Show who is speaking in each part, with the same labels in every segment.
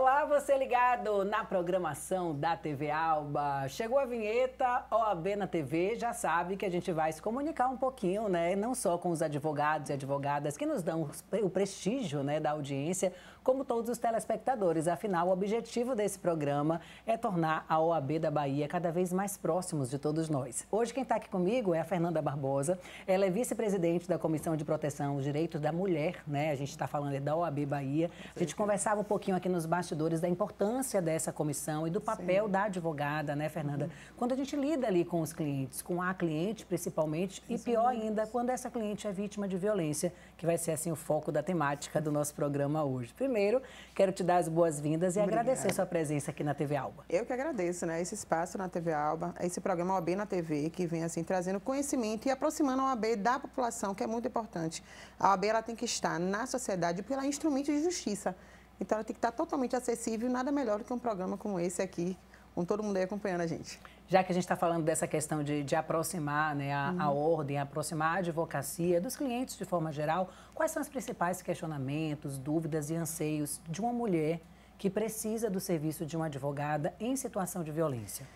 Speaker 1: Olá, você ligado na programação da TV Alba. Chegou a vinheta OAB na TV, já sabe que a gente vai se comunicar um pouquinho, né? Não só com os advogados e advogadas que nos dão o prestígio né, da audiência, como todos os telespectadores. Afinal, o objetivo desse programa é tornar a OAB da Bahia cada vez mais próximos de todos nós. Hoje quem está aqui comigo é a Fernanda Barbosa. Ela é vice-presidente da Comissão de Proteção aos Direitos da Mulher, né? A gente está falando da OAB Bahia. A gente conversava um pouquinho aqui nos bastidores bastidores da importância dessa comissão e do papel Sim. da advogada, né, Fernanda? Uhum. Quando a gente lida ali com os clientes, com a cliente principalmente, e pior ainda, quando essa cliente é vítima de violência, que vai ser assim o foco da temática do nosso programa hoje. Primeiro, quero
Speaker 2: te dar as boas-vindas e Obrigada. agradecer sua
Speaker 1: presença aqui na TV Alba.
Speaker 2: Eu que agradeço, né, esse espaço na TV Alba, esse programa OAB na TV, que vem assim trazendo conhecimento e aproximando a OAB da população, que é muito importante. A OAB ela tem que estar na sociedade é instrumento de justiça. Então ela tem que estar totalmente acessível e nada melhor do que um programa como esse aqui, com todo mundo aí acompanhando a gente. Já que a gente está falando
Speaker 1: dessa questão de,
Speaker 2: de aproximar né, a, uhum. a ordem, aproximar a advocacia
Speaker 1: dos clientes de forma geral, quais são os principais questionamentos, dúvidas e anseios de uma
Speaker 2: mulher que precisa do serviço de uma advogada em situação de violência?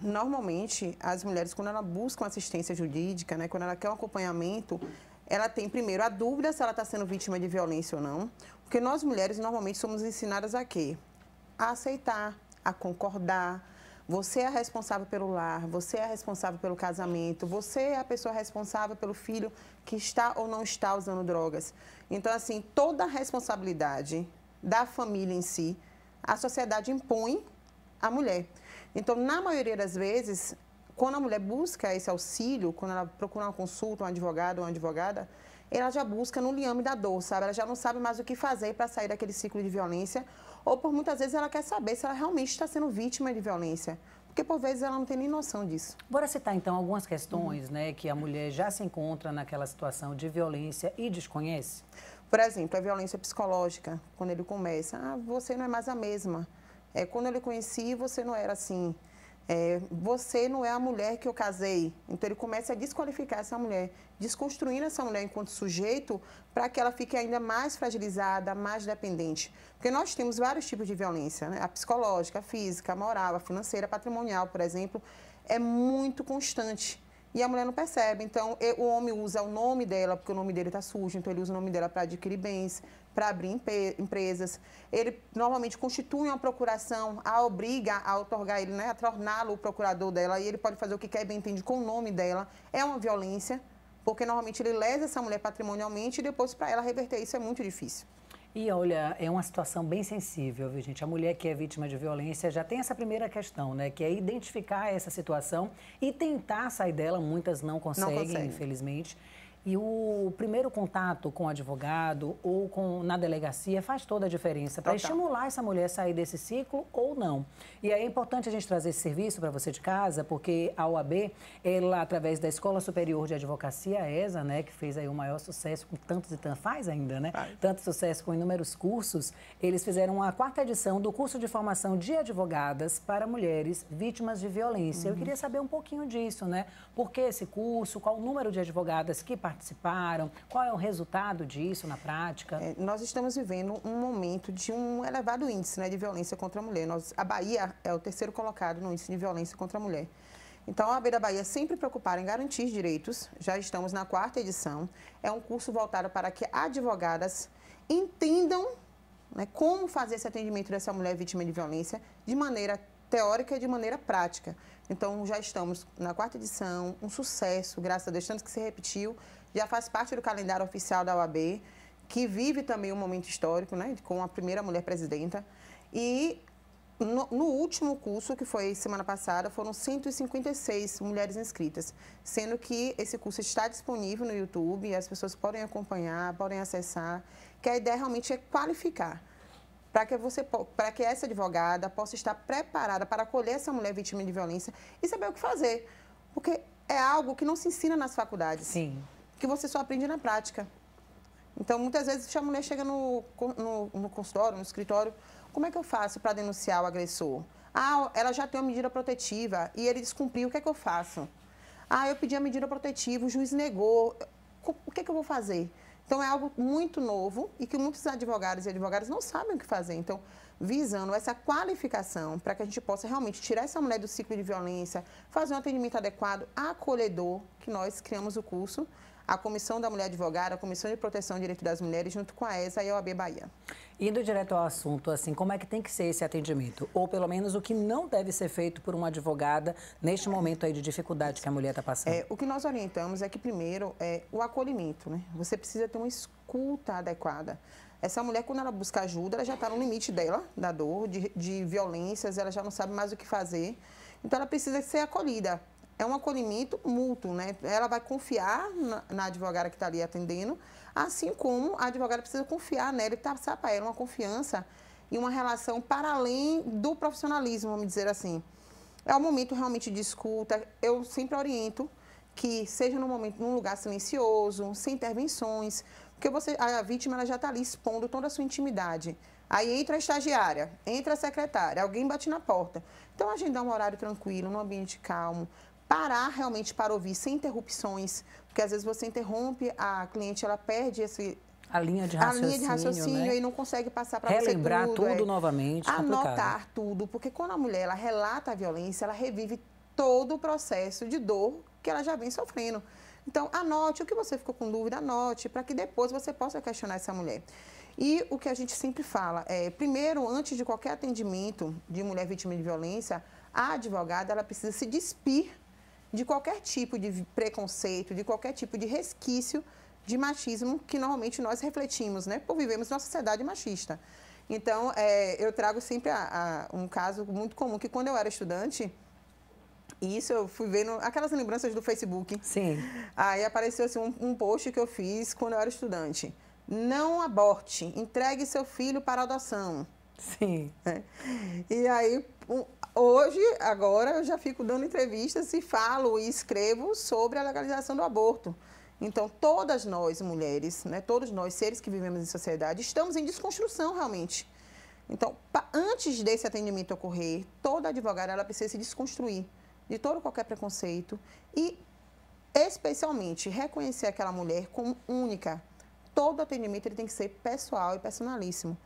Speaker 2: Normalmente, as mulheres, quando ela busca assistência jurídica, né, quando ela quer um acompanhamento, ela tem primeiro a dúvida se ela está sendo vítima de violência ou não. Porque nós mulheres normalmente somos ensinadas a quê? A aceitar, a concordar. Você é a responsável pelo lar, você é a responsável pelo casamento, você é a pessoa responsável pelo filho que está ou não está usando drogas. Então, assim, toda a responsabilidade da família em si, a sociedade impõe à mulher. Então, na maioria das vezes, quando a mulher busca esse auxílio, quando ela procura uma consulta, um advogado ou uma advogada, ela já busca no liame da dor, sabe? Ela já não sabe mais o que fazer para sair daquele ciclo de violência, ou por muitas vezes ela quer saber se ela realmente está sendo vítima de violência. Porque por vezes ela não tem nem noção disso. Bora citar então algumas questões, uhum.
Speaker 1: né, que a mulher já se encontra naquela situação
Speaker 2: de violência e desconhece. Por exemplo, a violência psicológica, quando ele começa, ah, você não é mais a mesma. É, quando eu lhe conheci, você não era assim. É, você não é a mulher que eu casei. Então ele começa a desqualificar essa mulher, desconstruindo essa mulher enquanto sujeito para que ela fique ainda mais fragilizada, mais dependente. Porque nós temos vários tipos de violência, né? a psicológica, a física, a moral, a financeira, a patrimonial, por exemplo, é muito constante. E a mulher não percebe. Então, o homem usa o nome dela, porque o nome dele está sujo, então ele usa o nome dela para adquirir bens, para abrir empresas. Ele normalmente constitui uma procuração, a obriga a otorgar ele, né, a torná-lo o procurador dela, e ele pode fazer o que quer bem entende com o nome dela. É uma violência, porque normalmente ele lesa essa mulher patrimonialmente e depois para ela reverter isso é muito difícil. E olha, é uma situação bem
Speaker 1: sensível, viu, gente? A mulher que é vítima de violência já tem essa primeira questão, né? Que é identificar essa situação e tentar sair dela. Muitas não conseguem, não consegue. infelizmente. E o primeiro contato com o advogado ou com, na delegacia faz toda a diferença para estimular essa mulher a sair desse ciclo ou não. E é importante a gente trazer esse serviço para você de casa, porque a OAB, ela, através da Escola Superior de Advocacia, a ESA, né, que fez aí o maior sucesso com tantos e tantos, faz ainda, né? Vai. Tanto sucesso com inúmeros cursos, eles fizeram a quarta edição do curso de formação de advogadas para mulheres vítimas de violência. Uhum. Eu queria saber um pouquinho disso, né? Por que esse curso? Qual o número de advogadas que participam? participaram?
Speaker 2: Qual é o resultado disso na prática? É, nós estamos vivendo um momento de um elevado índice né, de violência contra a mulher. Nós, a Bahia é o terceiro colocado no índice de violência contra a mulher. Então, a OAB da Bahia é sempre preocupada em garantir direitos, já estamos na quarta edição. É um curso voltado para que advogadas entendam né, como fazer esse atendimento dessa mulher vítima de violência de maneira teórica e de maneira prática. Então, já estamos na quarta edição, um sucesso, graças a Deus, tanto que se repetiu já faz parte do calendário oficial da OAB, que vive também um momento histórico, né, com a primeira mulher presidenta. E no, no, último curso, que foi semana passada, foram 156 mulheres inscritas, sendo que esse curso está disponível no YouTube, as pessoas podem acompanhar, podem acessar, que a ideia realmente é qualificar para que você para que essa advogada possa estar preparada para acolher essa mulher vítima de violência e saber o que fazer, porque é algo que não se ensina nas faculdades. Sim que você só aprende na prática. Então, muitas vezes, a mulher chega no, no, no consultório, no escritório, como é que eu faço para denunciar o agressor? Ah, ela já tem uma medida protetiva e ele descumpriu, o que é que eu faço? Ah, eu pedi a medida protetiva, o juiz negou, o que é que eu vou fazer? Então, é algo muito novo e que muitos advogados e advogadas não sabem o que fazer. Então, visando essa qualificação para que a gente possa realmente tirar essa mulher do ciclo de violência, fazer um atendimento adequado, acolhedor, que nós criamos o curso a Comissão da Mulher Advogada, a Comissão de Proteção do Direito das Mulheres, junto com a ESA e a OAB Bahia.
Speaker 1: Indo direto ao assunto, assim, como é que tem que ser esse atendimento? Ou pelo menos o que não deve ser feito por uma advogada neste momento aí de dificuldade que a mulher está passando? É,
Speaker 2: o que nós orientamos é que primeiro é o acolhimento, né? Você precisa ter uma escuta adequada. Essa mulher, quando ela busca ajuda, ela já está no limite dela, da dor, de, de violências, ela já não sabe mais o que fazer. Então, ela precisa ser acolhida é um acolhimento mútuo, né? Ela vai confiar na, na advogada que está ali atendendo, assim como a advogada precisa confiar nela e passar para ela uma confiança e uma relação para além do profissionalismo, vamos dizer assim. É um momento realmente de escuta. Eu sempre oriento que seja no momento num lugar silencioso, sem intervenções, porque você, a vítima ela já está ali expondo toda a sua intimidade. Aí entra a estagiária, entra a secretária, alguém bate na porta. Então, agendar um horário tranquilo, num ambiente calmo, parar realmente para ouvir sem interrupções, porque às vezes você interrompe a cliente, ela perde esse
Speaker 1: a linha de raciocínio, a linha de raciocínio né? e não
Speaker 2: consegue passar para você Relembrar tudo, tudo é, novamente, é complicado. anotar tudo, porque quando a mulher ela relata a violência, ela revive todo o processo de dor que ela já vem sofrendo. Então, anote o que você ficou com dúvida, anote, para que depois você possa questionar essa mulher. E o que a gente sempre fala é, primeiro, antes de qualquer atendimento de mulher vítima de violência, a advogada ela precisa se despir de qualquer tipo de preconceito, de qualquer tipo de resquício de machismo que normalmente nós refletimos, né? Por vivemos numa sociedade machista. Então, é, eu trago sempre a, a um caso muito comum que quando eu era estudante, isso eu fui vendo aquelas lembranças do Facebook. Sim. Aí apareceu assim, um, um, post que eu fiz quando eu era estudante. Não aborte, entregue seu filho para adoção. Sim. É. E aí um, hoje, agora, eu já fico dando entrevistas e falo e escrevo sobre a legalização do aborto. Então, todas nós, mulheres, né, todos nós, seres que vivemos em sociedade, estamos em desconstrução realmente. Então, antes desse atendimento ocorrer, toda advogada ela precisa se desconstruir de todo qualquer preconceito e, especialmente, reconhecer aquela mulher como única. Todo atendimento ele tem que ser pessoal e personalíssimo.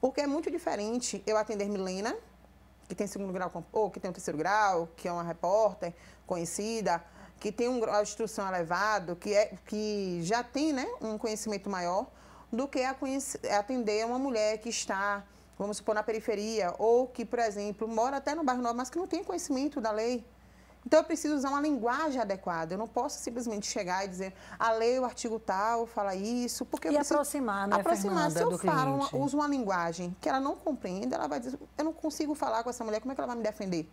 Speaker 2: Porque é muito diferente eu atender Milena, que tem segundo grau, ou que tem o terceiro grau, que é uma repórter conhecida, que tem um grau de instrução elevado, que, é, que já tem né, um conhecimento maior, do que a atender uma mulher que está, vamos supor, na periferia, ou que, por exemplo, mora até no bairro Novo, mas que não tem conhecimento da lei. Então eu preciso usar uma linguagem adequada. Eu não posso simplesmente chegar e dizer, a ah, lei, o artigo tal, fala isso, porque e eu preciso aproximar, né, aproximar. Fernanda, Se eu falo, uma, uso uma linguagem que ela não compreende, ela vai dizer, eu não consigo falar com essa mulher, como é que ela vai me defender?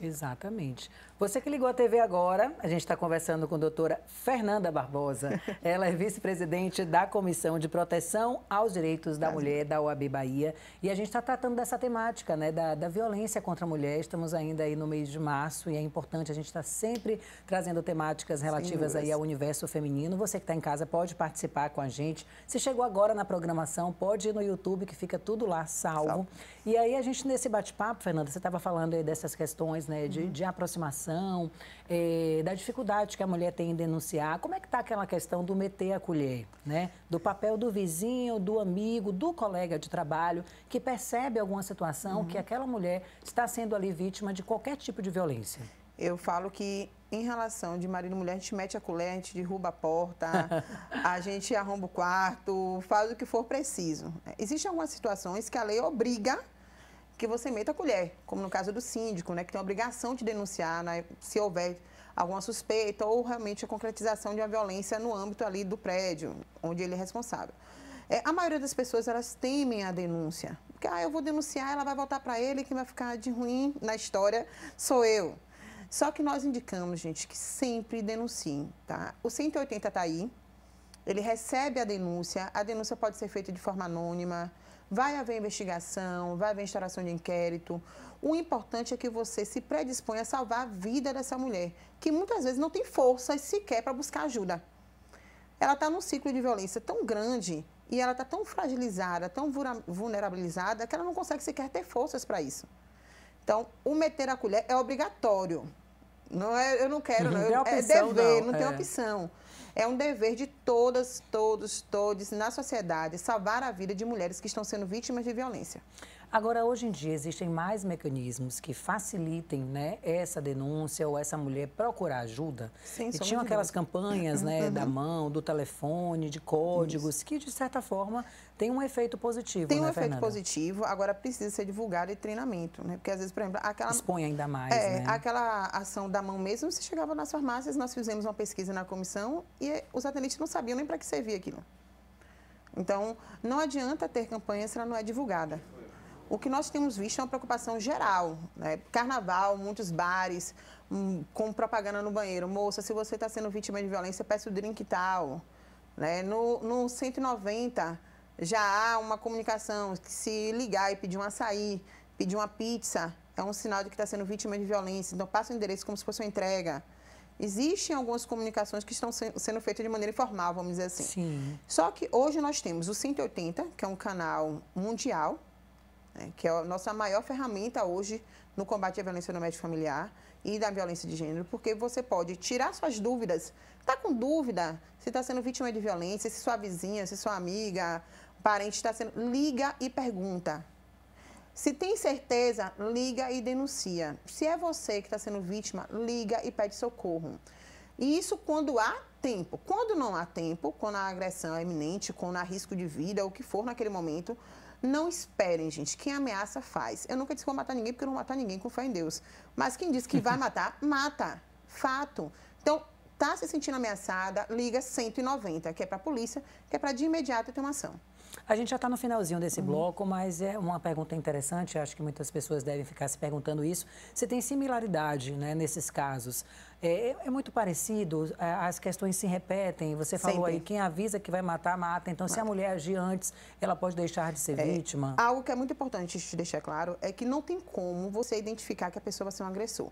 Speaker 2: Exatamente. Você
Speaker 1: que ligou a TV agora, a gente está conversando com a doutora Fernanda Barbosa. Ela é vice-presidente da Comissão de Proteção aos Direitos da Mulher da OAB Bahia. E a gente está tratando dessa temática, né, da, da, violência contra a mulher. Estamos ainda aí no mês de março e é importante, a gente está sempre trazendo temáticas relativas aí ao universo feminino. Você que está em casa pode participar com a gente. Se chegou agora na programação, pode ir no YouTube, que fica tudo lá salvo. salvo. E aí a gente, nesse bate-papo, Fernanda, você estava falando aí dessas questões questões né, de, uhum. de aproximação, é, da dificuldade que a mulher tem em denunciar. Como é que está aquela questão do meter a colher, né? do papel do vizinho, do amigo, do colega de trabalho, que percebe
Speaker 2: alguma situação uhum. que aquela mulher está sendo ali vítima de qualquer tipo de violência? Eu falo que em relação de marido e mulher, a gente mete a colher, a gente derruba a porta, a gente arromba o quarto, faz o que for preciso. Existem algumas situações que a lei obriga que você meta a colher, como no caso do síndico, né, que tem a obrigação de denunciar né, se houver alguma suspeita ou realmente a concretização de uma violência no âmbito ali do prédio, onde ele é responsável. É, a maioria das pessoas, elas temem a denúncia. Porque, ah, eu vou denunciar, ela vai voltar para ele, quem vai ficar de ruim na história sou eu. Só que nós indicamos, gente, que sempre denunciem, tá? O 180 está aí, ele recebe a denúncia, a denúncia pode ser feita de forma anônima, Vai haver investigação, vai haver instalação de inquérito. O importante é que você se predisponha a salvar a vida dessa mulher, que muitas vezes não tem forças sequer para buscar ajuda. Ela está num ciclo de violência tão grande e ela está tão fragilizada, tão vulnerabilizada, que ela não consegue sequer ter forças para isso. Então, o meter a colher é obrigatório. Não é, eu não quero, não. não é opção, dever, não, não tem é. opção. É um dever de todas, todos, todos na sociedade salvar a vida de mulheres que estão sendo vítimas de violência.
Speaker 1: Agora, hoje em dia, existem mais mecanismos que facilitem né, essa denúncia ou essa mulher procurar ajuda. Sim, e tinham aquelas campanhas né, uhum. da mão, do telefone, de
Speaker 2: códigos, Isso. que de certa forma tem um efeito positivo. Tem né, um efeito positivo, agora precisa ser divulgado e treinamento, né? Porque às vezes, por exemplo, aquela. Expõe ainda mais. É, né? aquela ação da mão mesmo, se chegava nas farmácias, nós fizemos uma pesquisa na comissão e os atendentes não sabiam nem para que servia aquilo. Então, não adianta ter campanha se ela não é divulgada o que nós temos visto é uma preocupação geral. Né? Carnaval, muitos bares hum, com propaganda no banheiro. Moça, se você está sendo vítima de violência, peça o drink e tal. Né? No, no 190 já há uma comunicação que se ligar e pedir um açaí, pedir uma pizza, é um sinal de que está sendo vítima de violência. Então, passa o endereço como se fosse uma entrega. Existem algumas comunicações que estão sendo feitas de maneira informal, vamos dizer assim. Sim. Só que hoje nós temos o 180, que é um canal mundial, né, que é a nossa maior ferramenta hoje no combate à violência doméstica familiar e da violência de gênero, porque você pode tirar suas dúvidas. Está com dúvida se está sendo vítima de violência, se sua vizinha, se sua amiga, parente está sendo. Liga e pergunta. Se tem certeza, liga e denuncia. Se é você que está sendo vítima, liga e pede socorro. E isso quando há tempo. Quando não há tempo, quando a agressão é iminente, quando há risco de vida, ou o que for naquele momento, não esperem, gente. Quem ameaça, faz. Eu nunca disse que vou matar ninguém, porque eu não vou matar ninguém com fé em Deus. Mas quem diz que vai matar, mata. Fato. Então, tá se sentindo ameaçada, liga 190, que é para a polícia, que é para de imediato ter uma ação.
Speaker 1: A gente já está no finalzinho desse uhum. bloco, mas é uma pergunta interessante, acho que muitas pessoas devem ficar se perguntando isso. Você tem similaridade né, nesses casos. É, é, é muito parecido, é, as questões se repetem. Você falou Sempre. aí, quem avisa que vai matar, mata. Então, mata. se a mulher agir antes, ela pode deixar de ser é, vítima.
Speaker 2: Algo que é muito importante te deixar claro é que não tem como você identificar que a pessoa vai ser um agressor.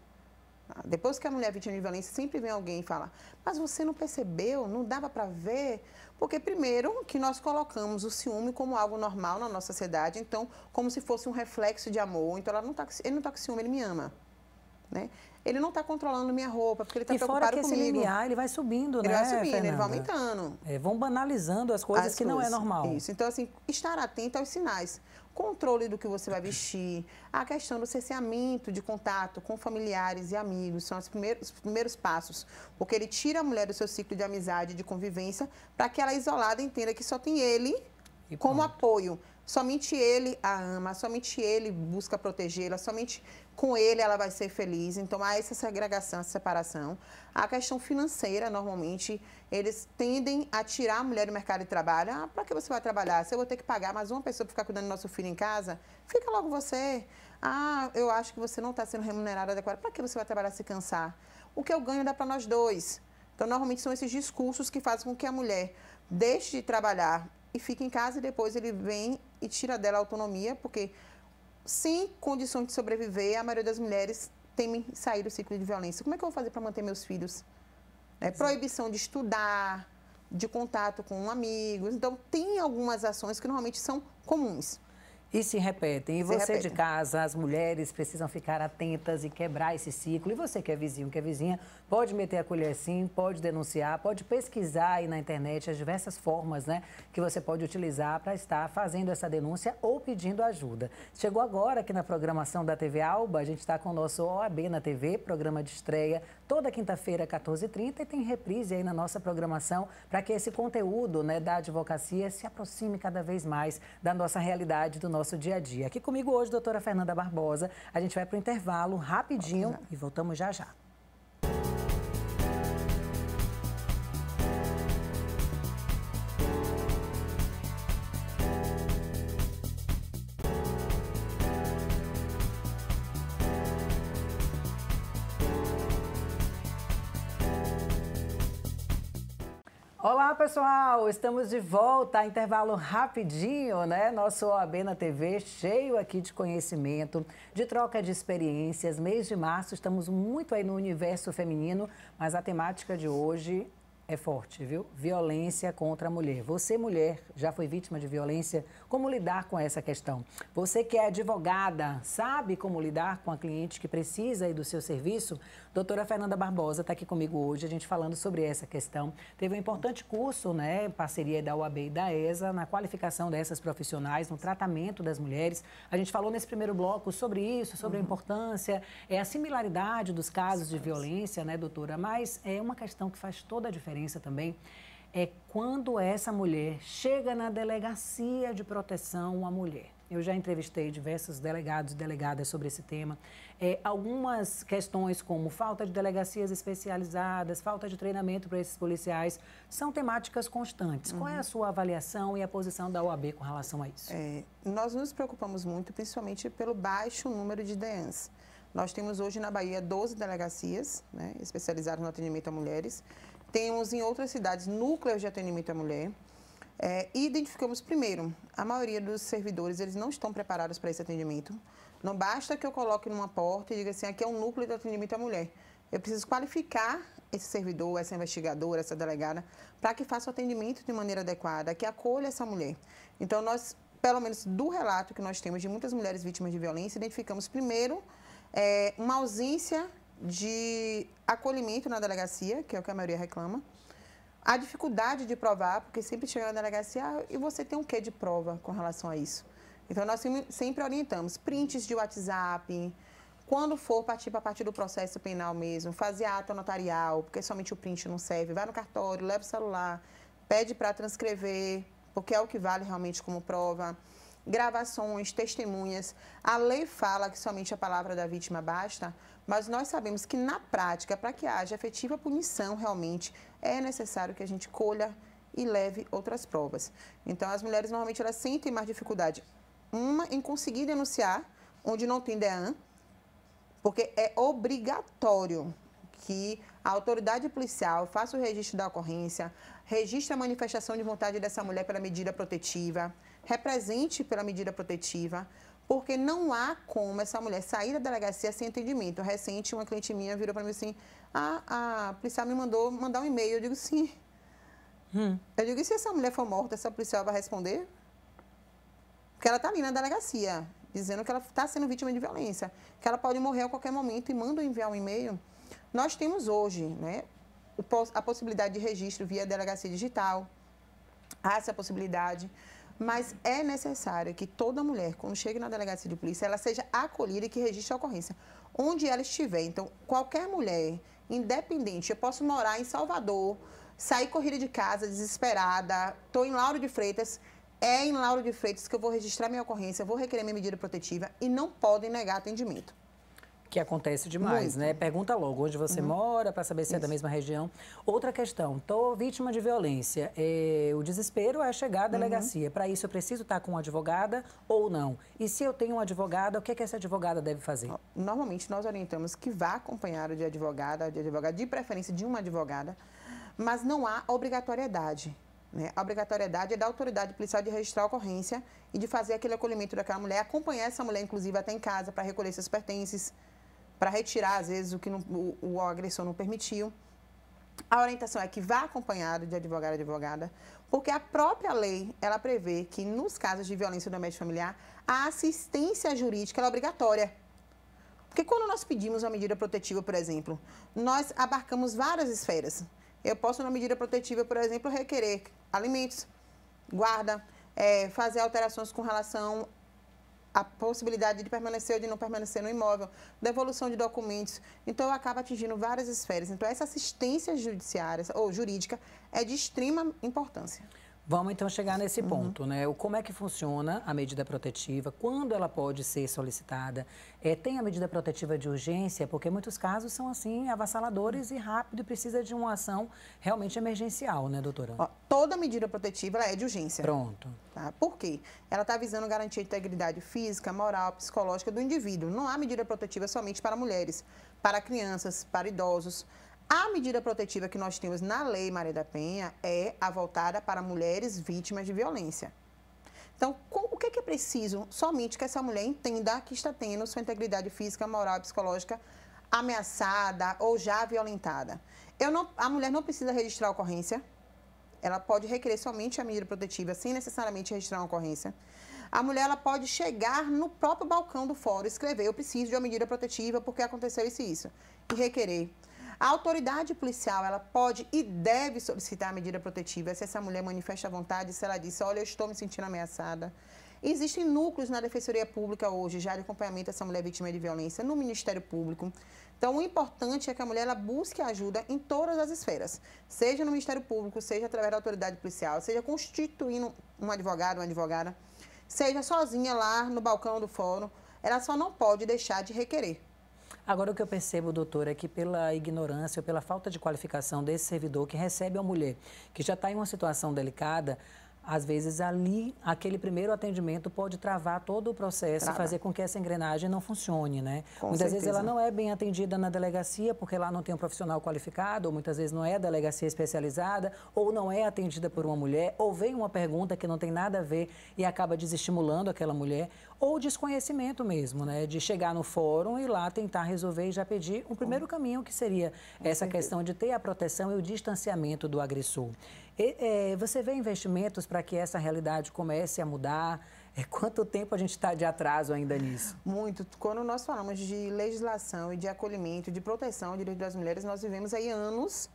Speaker 2: Ah, depois que a mulher é vítima de violência, sempre vem alguém e fala: Mas você não percebeu? Não dava para ver? Porque, primeiro, que nós colocamos o ciúme como algo normal na nossa sociedade, então, como se fosse um reflexo de amor. Então, ela não tá, ele não está com ciúme, ele me ama. Né? ele não está controlando minha roupa, porque ele está preocupado fora que esse limiar, ele vai subindo,
Speaker 1: ele né, Ele vai subindo, Fernanda? ele vai aumentando. É, vão banalizando
Speaker 2: as coisas as que coisas. não é normal. Isso, então assim, estar atento aos sinais. Controle do que você vai vestir, a questão do cerceamento de contato com familiares e amigos, são os primeiros, os primeiros passos, porque ele tira a mulher do seu ciclo de amizade, de convivência, para que ela isolada entenda que só tem ele e como pronto. apoio. Somente ele a ama, somente ele busca protegê-la, somente com ele ela vai ser feliz. Então há essa segregação, essa separação. A questão financeira, normalmente, eles tendem a tirar a mulher do mercado de trabalho. Ah, para que você vai trabalhar? Se eu vou ter que pagar mais uma pessoa para ficar cuidando do nosso filho em casa, fica logo você. Ah, eu acho que você não está sendo remunerada adequada. Para que você vai trabalhar se cansar? O que eu ganho dá para nós dois. Então, normalmente são esses discursos que fazem com que a mulher deixe de trabalhar e fica em casa e depois ele vem e tira dela a autonomia, porque sem condições de sobreviver, a maioria das mulheres temem sair do ciclo de violência. Como é que eu vou fazer para manter meus filhos? É, proibição de estudar, de contato com amigos. Então, tem algumas ações que normalmente são comuns. E se repetem. E se você repetem. de
Speaker 1: casa, as mulheres precisam ficar atentas e quebrar esse ciclo. E você que é vizinho, que é vizinha, pode meter a colher sim, pode denunciar, pode pesquisar aí na internet as diversas formas né, que você pode utilizar para estar fazendo essa denúncia ou pedindo ajuda. Chegou agora aqui na programação da TV Alba, a gente está com o nosso OAB na TV, programa de estreia, toda quinta-feira, 14h30, e tem reprise aí na nossa programação para que esse conteúdo né, da advocacia se aproxime cada vez mais da nossa realidade, do nosso nosso dia a dia. Aqui comigo hoje, doutora Fernanda Barbosa. A gente vai para o intervalo rapidinho e voltamos já já. Olá, pessoal! Estamos de volta, intervalo rapidinho, né? Nosso OAB na TV cheio aqui de conhecimento, de troca de experiências. Mês de março, estamos muito aí no universo feminino, mas a temática de hoje é forte, viu? Violência contra a mulher. Você, mulher, já foi vítima de violência? Como lidar com essa questão? Você que é advogada, sabe como lidar com a cliente que precisa aí do seu serviço? Doutora Fernanda Barbosa está aqui comigo hoje, a gente falando sobre essa questão. Teve um importante curso, né, parceria da UAB e da ESA, na qualificação dessas profissionais, no tratamento das mulheres. A gente falou nesse primeiro bloco sobre isso, sobre uhum. a importância, é a similaridade dos casos Sim. de violência, né, doutora? Mas é uma questão que faz toda a diferença também, é quando essa mulher chega na delegacia de proteção à mulher. Eu já entrevistei diversos delegados e delegadas sobre esse tema. É, algumas questões, como falta de delegacias especializadas, falta de treinamento para esses policiais, são temáticas constantes. Uhum. Qual é a uhum.
Speaker 2: sua avaliação e a posição da OAB com relação a isso? É, nós nos preocupamos muito, principalmente pelo baixo número de DEANs. Nós temos hoje na Bahia 12 delegacias né, especializadas no atendimento a mulheres. Temos em outras cidades núcleos de atendimento à mulher. É, e identificamos primeiro, a maioria dos servidores, eles não estão preparados para esse atendimento. Não basta que eu coloque numa porta e diga assim, aqui é um núcleo de atendimento à mulher. Eu preciso qualificar esse servidor, essa investigadora, essa delegada, para que faça o atendimento de maneira adequada, que acolha essa mulher. Então, nós, pelo menos do relato que nós temos de muitas mulheres vítimas de violência, identificamos primeiro é, uma ausência de acolhimento na delegacia, que é o que a maioria reclama. A dificuldade de provar, porque sempre chega na delegacia ah, e você tem um quê de prova com relação a isso. Então, nós sempre orientamos prints de WhatsApp, quando for partir para a parte do processo penal mesmo, fazer ato notarial, porque somente o print não serve, vai no cartório, leva o celular, pede para transcrever, porque é o que vale realmente como prova gravações, testemunhas. A lei fala que somente a palavra da vítima basta, mas nós sabemos que na prática, para que haja efetiva punição realmente, é necessário que a gente colha e leve outras provas. Então, as mulheres normalmente elas sentem mais dificuldade, uma em conseguir denunciar onde não tem DEAN, porque é obrigatório que a autoridade policial faça o registro da ocorrência, registre a manifestação de vontade dessa mulher pela medida protetiva, represente pela medida protetiva, porque não há como essa mulher sair da delegacia sem atendimento. Recente, uma cliente minha virou para mim assim: ah, a policial me mandou mandar um e-mail. Eu digo: sim. Hum. Eu digo: e se essa mulher for morta, essa policial vai responder? Porque ela está ali na delegacia, dizendo que ela está sendo vítima de violência, que ela pode morrer a qualquer momento e manda enviar um e-mail. Nós temos hoje né, a possibilidade de registro via delegacia digital, há essa possibilidade. Mas é necessário que toda mulher, quando chegue na delegacia de polícia, ela seja acolhida e que registre a ocorrência, onde ela estiver. Então, qualquer mulher, independente, eu posso morar em Salvador, sair corrida de casa, desesperada, estou em Lauro de Freitas, é em Lauro de Freitas que eu vou registrar minha ocorrência, vou requerer minha medida protetiva e não podem negar atendimento
Speaker 1: que acontece demais, né? Muito. né? Pergunta logo onde você uhum. mora para saber se Isso. é da mesma região. Outra questão, tô vítima de violência. É, o desespero é chegar à uhum. delegacia. Uhum. Para isso, eu preciso estar tá com uma advogada ou não? E se eu tenho uma advogada,
Speaker 2: o que, é que essa advogada deve fazer? Normalmente, nós orientamos que vá acompanhado de advogada, de advogada, de preferência de uma advogada, mas não há obrigatoriedade. Né? A obrigatoriedade é da autoridade policial de registrar a ocorrência e de fazer aquele acolhimento daquela mulher, acompanhar essa mulher, inclusive, até em casa para recolher seus pertences, para retirar, às vezes, o que não, o, o agressor não permitiu. A orientação é que vá acompanhado de advogado advogada, porque a própria lei, ela prevê que nos casos de violência doméstica familiar, a assistência jurídica é obrigatória. Porque quando nós pedimos uma medida protetiva, por exemplo, nós abarcamos várias esferas. Eu posso, na medida protetiva, por exemplo, requerer alimentos, guarda, é, fazer alterações com relação a possibilidade de permanecer ou de não permanecer no imóvel, devolução de documentos. Então, acaba atingindo várias esferas. Então, essa assistência judiciária ou jurídica é de extrema importância. Vamos então chegar nesse uhum.
Speaker 1: ponto, né? O, como é que funciona a medida protetiva, quando ela pode ser solicitada. É, tem a medida protetiva de urgência, porque muitos casos são assim, avassaladores e
Speaker 2: rápido e precisa de uma ação realmente emergencial, né, doutora? Ó, toda medida protetiva é de urgência. Pronto. Tá? Por quê? Ela está visando garantir a integridade física, moral, psicológica do indivíduo. Não há medida protetiva somente para mulheres, para crianças, para idosos. A medida protetiva que nós temos na Lei Maria da Penha é a voltada para mulheres vítimas de violência. Então, o é que é, preciso? Somente que essa mulher entenda que está tendo sua integridade física, moral e psicológica ameaçada ou já violentada. Não, a mulher não precisa registrar a ocorrência. Ela pode requerer somente a medida protetiva, sem necessariamente registrar uma ocorrência. A mulher ela pode chegar no próprio balcão do fórum, escrever: Eu preciso de uma medida protetiva porque aconteceu isso e isso, e requerer. A autoridade policial, ela pode e deve solicitar a medida protetiva se essa mulher manifesta a vontade, se ela disse, olha, eu estou me sentindo ameaçada. Existem núcleos na Defensoria Pública hoje já de acompanhamento dessa mulher vítima de violência, no Ministério Público. Então, o importante é que a mulher ela busque ajuda em todas as esferas, seja no Ministério Público, seja através da autoridade policial, seja constituindo um advogado, uma advogada, seja sozinha lá no balcão do fórum. Ela só não pode deixar de requerer, Agora, o que eu percebo, doutor, é que pela ignorância ou
Speaker 1: pela falta de qualificação desse servidor que recebe uma mulher que já está em uma situação delicada, às vezes, ali, aquele primeiro atendimento pode travar todo o processo Trava. e fazer com que essa engrenagem não funcione, né? Com muitas certeza. vezes ela não é bem atendida na delegacia, porque lá não tem um profissional qualificado, ou muitas vezes não é delegacia especializada, ou não é atendida por uma mulher, ou vem uma pergunta que não tem nada a ver e acaba desestimulando aquela mulher, ou desconhecimento mesmo, né? De chegar no fórum e lá tentar resolver e já pedir o um primeiro caminho, que seria com essa certeza. questão de ter a proteção e o distanciamento do agressor é, você vê investimentos para que essa realidade comece a mudar? É, quanto tempo a gente está de atraso ainda nisso?
Speaker 2: Muito. Quando nós falamos de legislação e de acolhimento, de proteção ao direito das mulheres, nós vivemos aí anos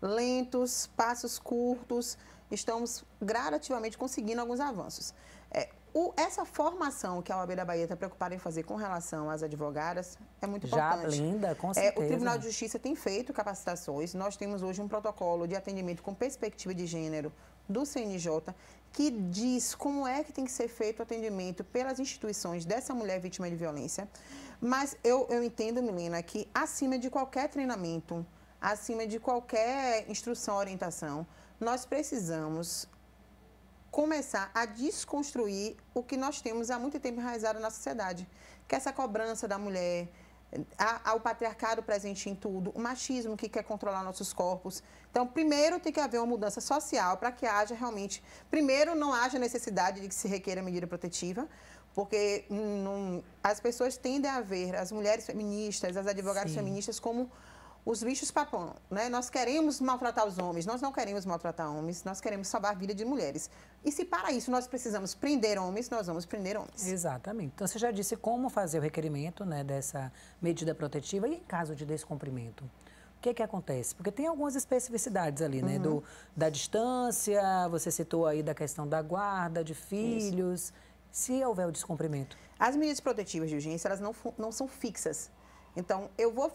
Speaker 2: lentos, passos curtos. Estamos gradativamente conseguindo alguns avanços. É, o, essa formação que a OAB da Bahia está preocupada em fazer com relação às advogadas é muito importante. Já linda, com certeza. É, o Tribunal de Justiça tem feito capacitações. Nós temos hoje um protocolo de atendimento com perspectiva de gênero do CNJ que diz como é que tem que ser feito o atendimento pelas instituições dessa mulher vítima de violência. Mas eu, eu entendo, Milena, que acima de qualquer treinamento, acima de qualquer instrução, orientação, nós precisamos começar a desconstruir o que nós temos há muito tempo enraizado na sociedade, que é essa cobrança da mulher, ao patriarcado presente em tudo, o machismo que quer controlar nossos corpos. Então, primeiro tem que haver uma mudança social para que haja realmente, primeiro não haja necessidade de que se requeira medida protetiva, porque hum, não, as pessoas tendem a ver as mulheres feministas, as advogadas Sim. feministas como os bichos papão, né? Nós queremos maltratar os homens, nós não queremos maltratar homens, nós queremos salvar a vida de mulheres. E se para isso nós precisamos prender homens, nós vamos prender homens. Exatamente. Então você já disse como
Speaker 1: fazer o requerimento, né, dessa medida protetiva e em caso de descumprimento. O que, é que acontece? Porque tem algumas especificidades ali, né? Uhum. Do, da distância, você citou aí da
Speaker 2: questão da guarda, de filhos. Isso. Se houver o descumprimento. As medidas protetivas de urgência, elas não, não são fixas. Então, eu vou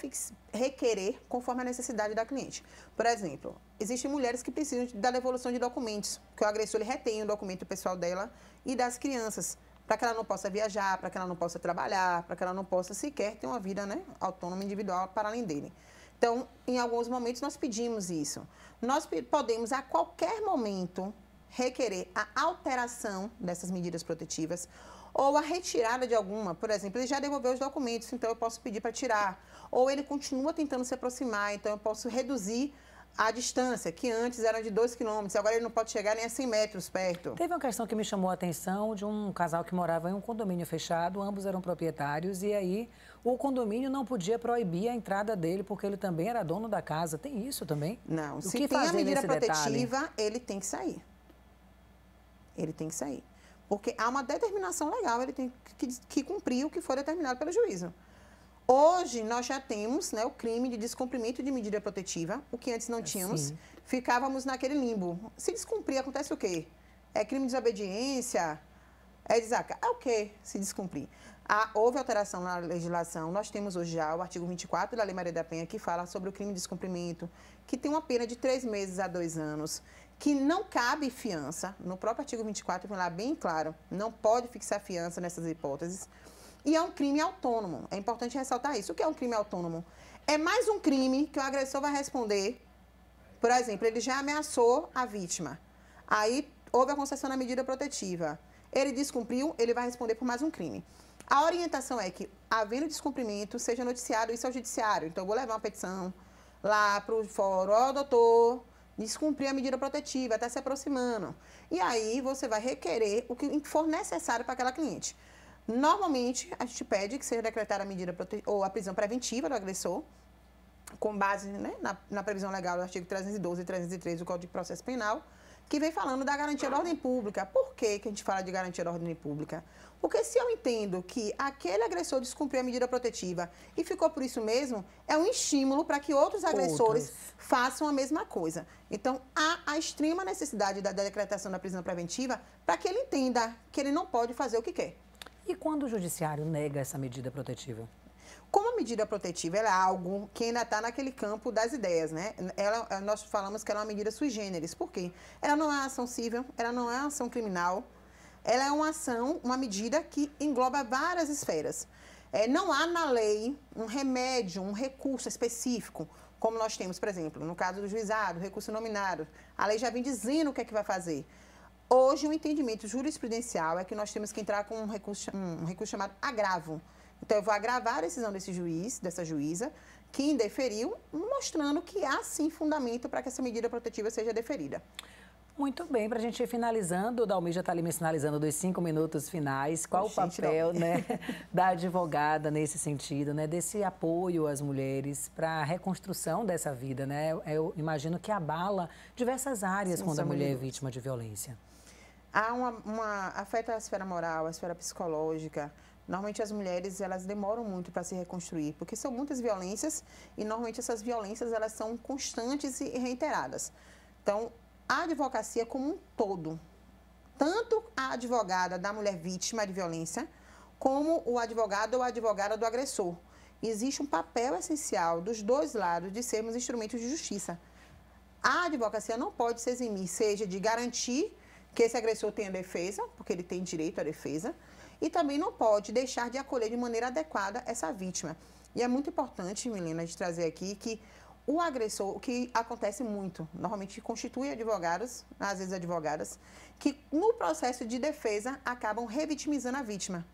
Speaker 2: requerer conforme a necessidade da cliente. Por exemplo, existem mulheres que precisam da devolução de documentos, que o agressor ele retém o documento pessoal dela e das crianças, para que ela não possa viajar, para que ela não possa trabalhar, para que ela não possa sequer ter uma vida né, autônoma, individual, para além dele. Então, em alguns momentos, nós pedimos isso. Nós podemos, a qualquer momento, requerer a alteração dessas medidas protetivas ou a retirada de alguma. Por exemplo, ele já devolveu os documentos, então eu posso pedir para tirar. Ou ele continua tentando se aproximar, então eu posso reduzir a distância, que antes era de 2 quilômetros, agora ele não pode chegar nem a 100 metros perto. Teve uma questão
Speaker 1: que me chamou a atenção de um casal que morava em um condomínio fechado, ambos eram proprietários, e aí o condomínio não podia proibir a entrada dele, porque ele também era dono da casa. Tem isso também? Não, o se que tem a medida protetiva,
Speaker 2: detalhe? ele tem que sair. Ele tem que sair. Porque há uma determinação legal, ele tem que, que cumprir o que foi determinado pelo juízo. Hoje, nós já temos né, o crime de descumprimento de medida protetiva, o que antes não tínhamos. Sim. Ficávamos naquele limbo. Se descumprir, acontece o quê? É crime de desobediência? É desacato? É o quê se descumprir? Há, ah, houve alteração na legislação, nós temos hoje já o artigo 24 da Lei Maria da Penha, que fala sobre o crime de descumprimento, que tem uma pena de três meses a dois anos, que não cabe fiança, no próprio artigo 24 vem lá bem claro, não pode fixar fiança nessas hipóteses, e é um crime autônomo, é importante ressaltar isso. O que é um crime autônomo? É mais um crime que o agressor vai responder, por exemplo, ele já ameaçou a vítima, aí houve a concessão da medida protetiva, ele descumpriu, ele vai responder por mais um crime. A orientação é que, havendo descumprimento, seja noticiado isso ao judiciário. Então, eu vou levar uma petição lá para o fórum, ó, oh, doutor, descumprir a medida protetiva, até tá se aproximando. E aí, você vai requerer o que for necessário para aquela cliente. Normalmente, a gente pede que seja decretada a medida ou a prisão preventiva do agressor, com base né, na, na, previsão legal do artigo 312 e 313 do Código de Processo Penal, que vem falando da garantia da ordem pública. Por que, que a gente fala de garantia da ordem pública? Porque se eu entendo que aquele agressor descumpriu a medida protetiva e ficou por isso mesmo, é um estímulo para que outros agressores outros. façam a mesma coisa. Então, há a extrema necessidade da decretação da prisão preventiva para que ele entenda que ele não pode fazer o que quer. E quando o judiciário nega essa medida protetiva? Como a medida protetiva é algo que ainda está naquele campo das ideias, né? Ela, eh, nós falamos que ela é uma medida sui generis. Por quê? Ela não é ação civil, ela não é ação criminal. Ela é uma ação, uma medida que engloba várias esferas. É, não há na lei um remédio, um recurso específico, como nós temos, por exemplo, no caso do juizado, recurso nominado. A lei já vem dizendo o que é que vai fazer. Hoje, o entendimento jurisprudencial é que nós temos que entrar com um recurso, um recurso chamado agravo então, eu vou agravar a decisão desse juiz, dessa juíza, que indeferiu, mostrando que há sim fundamento para que essa medida protetiva seja deferida.
Speaker 1: Muito bem, para a gente ir finalizando, o Dalmir já está ali me sinalizando dos cinco minutos finais. Qual Oxente, o papel né, da advogada nesse sentido, né, desse apoio às mulheres para a reconstrução dessa vida? Né? Eu imagino que abala diversas áreas sim, quando a mulher é vítima de violência.
Speaker 2: Há uma, uma. afeta a esfera moral, a esfera psicológica, Normalmente as mulheres elas demoram muito para se reconstruir, porque são muitas violências e normalmente essas violências elas são constantes e reiteradas. Então, a advocacia como um todo, tanto a advogada da mulher vítima de violência, como o advogado ou a advogada do agressor. Existe um papel essencial dos dois lados de sermos instrumentos de justiça. A advocacia não pode se eximir, seja de garantir que esse agressor tenha defesa, porque ele tem direito à defesa, e também não pode deixar de acolher de maneira adequada essa vítima. E é muito importante, Milena, de trazer aqui que o agressor, o que acontece muito, normalmente constitui advogados, às vezes advogadas, que no processo de defesa acabam revitimizando a vítima.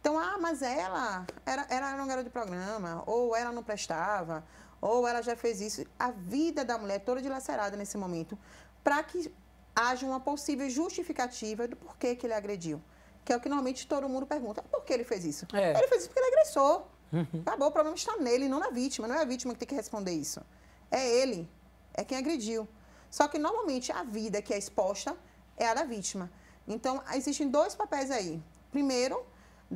Speaker 2: Então, ah, mas ela era, ela era um garoto de programa, ou ela não prestava, ou ela já fez isso. A vida da mulher é toda dilacerada nesse momento, para que haja uma possível justificativa do porquê que ele agrediu que é o que normalmente todo mundo pergunta. Por que ele fez isso? É. Ele fez isso porque ele agressou uhum. Acabou, o problema está nele, não na vítima. Não é a vítima que tem que responder isso. É ele, é quem agrediu. Só que normalmente a vida que é exposta é a da vítima. Então, existem dois papéis aí. Primeiro,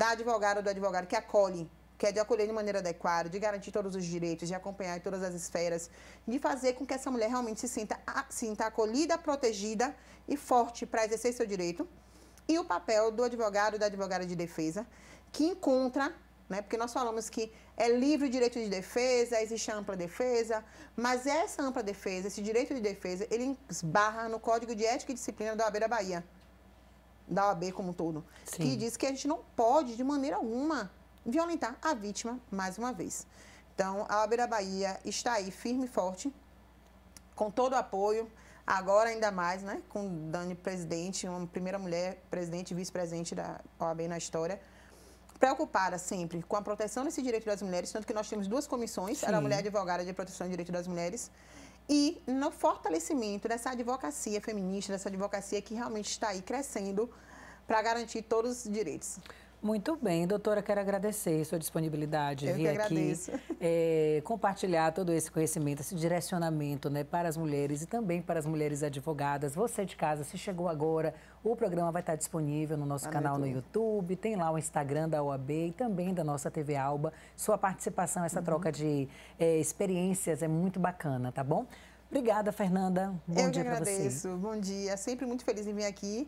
Speaker 2: da advogada ou do advogado que acolhe, que é de acolher de maneira adequada, de garantir todos os direitos, de acompanhar em todas as esferas, de fazer com que essa mulher realmente se sinta, sinta acolhida, protegida e forte para exercer seu direito. E o papel do advogado e da advogada de defesa, que encontra, né, porque nós falamos que é livre o direito de defesa, existe ampla defesa, mas essa ampla defesa, esse direito de defesa, ele esbarra no Código de Ética e Disciplina da OAB da Bahia, da OAB como um todo, Sim. que diz que a gente não pode, de maneira alguma, violentar a vítima mais uma vez. Então, a OAB da Bahia está aí firme e forte, com todo o apoio Agora, ainda mais, né? Com Dani presidente, uma primeira mulher presidente e vice-presidente da OAB na história. Preocupada sempre com a proteção desse direito das mulheres, tanto que nós temos duas comissões, a é Mulher Advogada de Proteção do Direito das Mulheres, e no fortalecimento dessa advocacia feminista, dessa advocacia que realmente está aí crescendo para garantir todos os direitos. Muito bem, doutora, quero agradecer
Speaker 1: sua disponibilidade Eu vir aqui é, compartilhar todo esse conhecimento, esse direcionamento né, para as mulheres e também para as mulheres advogadas. Você de casa, se chegou agora, o programa vai estar disponível no nosso ah, canal no YouTube, tem lá o Instagram da OAB e também da nossa TV Alba. Sua participação, essa uhum. troca de é, experiências é muito bacana, tá bom? Obrigada, Fernanda. Bom Eu dia para você. Eu agradeço.
Speaker 2: Bom dia. Sempre muito feliz em vir aqui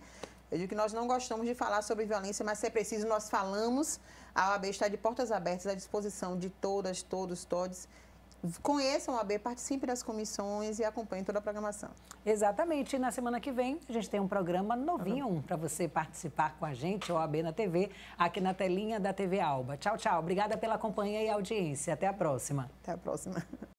Speaker 2: eu digo que nós não gostamos de falar sobre violência, mas se é preciso, nós falamos. A OAB está de portas abertas à disposição de todas, todos, todos conheçam a OAB, participem das comissões e acompanhem toda a programação. Exatamente. E na semana que vem, a gente tem um programa
Speaker 1: novinho uhum. para você participar com a gente, OAB na TV, aqui na telinha da TV Alba. Tchau, tchau. Obrigada pela companhia e audiência. Até a próxima. Até a próxima.